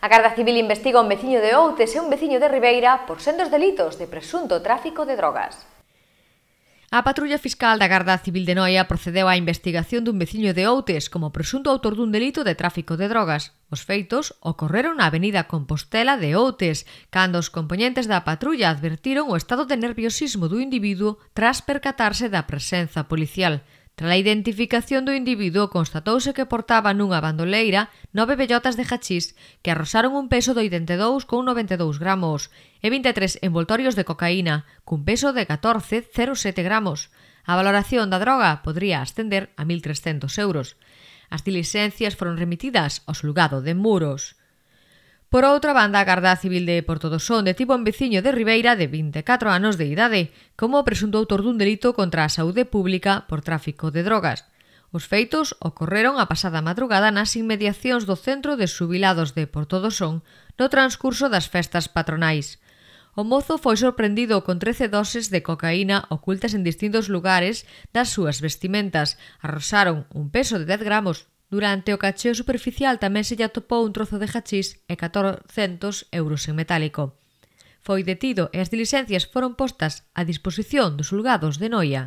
A Garda Civil investiga un veciño de Outes e un veciño de Ribeira por sendos delitos de presunto tráfico de drogas. A patrulla fiscal da Garda Civil de Noia procedeu á investigación dun veciño de Outes como presunto autor dun delito de tráfico de drogas. Os feitos ocorreron na avenida Compostela de Outes, cando os componentes da patrulla advertiron o estado de nerviosismo do individuo tras percatarse da presenza policial. Tras a identificación do individuo constatouse que portaba nunha bandoleira nove bellotas de hachís que arrosaron un peso de 82,92 gramos e 23 envoltorios de cocaína cun peso de 14,07 gramos. A valoración da droga podría ascender a 1.300 euros. As dilixencias foron remitidas ao xulgado de Muros. Por outra banda, a Garda Civil de Porto do Son detivo un veciño de Ribeira de 24 anos de idade como presunto autor dun delito contra a saúde pública por tráfico de drogas. Os feitos ocorreron a pasada madrugada nas inmediacións do Centro de Subilados de Porto do Son no transcurso das festas patronais. O mozo foi sorprendido con 13 doses de cocaína ocultas en distintos lugares das súas vestimentas. Arrosaron un peso de 10 gramos Durante o cacheo superficial tamén se lle atopou un trozo de hachís e 400 euros en metálico. Foi detido e as dilixencias foron postas a disposición dos julgados de Noia.